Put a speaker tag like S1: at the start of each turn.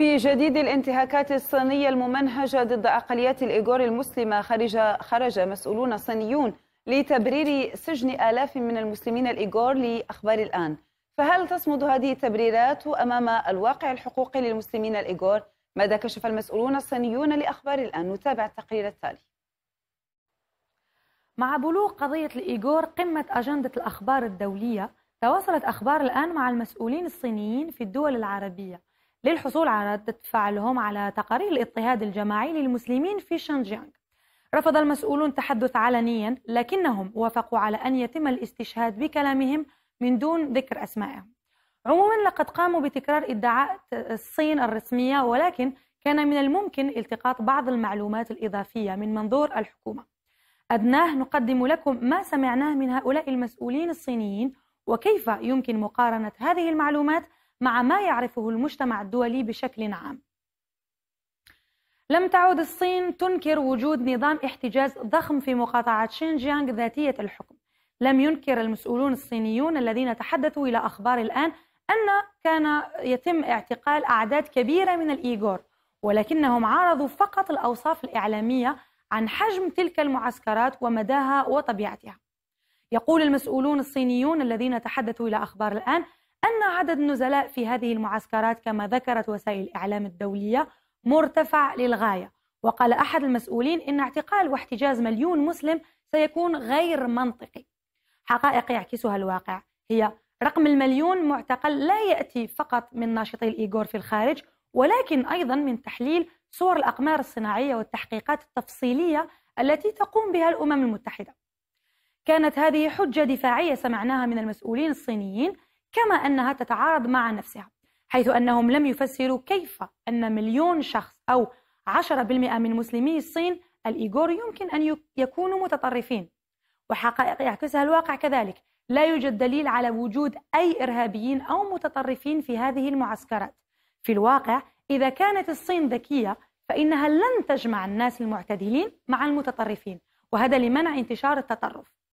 S1: في جديد الانتهاكات الصينية الممنهجة ضد أقليات الإيغور المسلمة خرج خرج مسؤولون صينيون لتبرير سجن آلاف من المسلمين الإيغور لأخبار الآن فهل تصمد هذه التبريرات أمام الواقع الحقوقي للمسلمين الإيغور؟ ماذا كشف المسؤولون الصينيون لأخبار الآن؟ نتابع التقرير التالي
S2: مع بلوغ قضية الإيغور قمة أجندة الأخبار الدولية تواصلت أخبار الآن مع المسؤولين الصينيين في الدول العربية للحصول على ردة فعلهم على تقارير الاضطهاد الجماعي للمسلمين في شنجيانغ رفض المسؤولون التحدث علنيا لكنهم وافقوا على أن يتم الاستشهاد بكلامهم من دون ذكر أسمائهم عموما لقد قاموا بتكرار ادعاءات الصين الرسمية ولكن كان من الممكن التقاط بعض المعلومات الإضافية من منظور الحكومة أدناه نقدم لكم ما سمعناه من هؤلاء المسؤولين الصينيين وكيف يمكن مقارنة هذه المعلومات مع ما يعرفه المجتمع الدولي بشكل عام لم تعد الصين تنكر وجود نظام احتجاز ضخم في مقاطعة شينجيانغ ذاتية الحكم لم ينكر المسؤولون الصينيون الذين تحدثوا إلى أخبار الآن أن كان يتم اعتقال أعداد كبيرة من الإيغور ولكنهم عارضوا فقط الأوصاف الإعلامية عن حجم تلك المعسكرات ومداها وطبيعتها يقول المسؤولون الصينيون الذين تحدثوا إلى أخبار الآن أن عدد النزلاء في هذه المعسكرات كما ذكرت وسائل الإعلام الدولية مرتفع للغاية وقال أحد المسؤولين إن اعتقال واحتجاز مليون مسلم سيكون غير منطقي حقائق يعكسها الواقع هي رقم المليون معتقل لا يأتي فقط من ناشطي الإيغور في الخارج ولكن أيضا من تحليل صور الأقمار الصناعية والتحقيقات التفصيلية التي تقوم بها الأمم المتحدة كانت هذه حجة دفاعية سمعناها من المسؤولين الصينيين كما أنها تتعارض مع نفسها حيث أنهم لم يفسروا كيف أن مليون شخص أو 10% من مسلمي الصين الإيغور يمكن أن يكونوا متطرفين وحقائق يعكسها الواقع كذلك لا يوجد دليل على وجود أي إرهابيين أو متطرفين في هذه المعسكرات في الواقع إذا كانت الصين ذكية فإنها لن تجمع الناس المعتدلين مع المتطرفين وهذا لمنع انتشار التطرف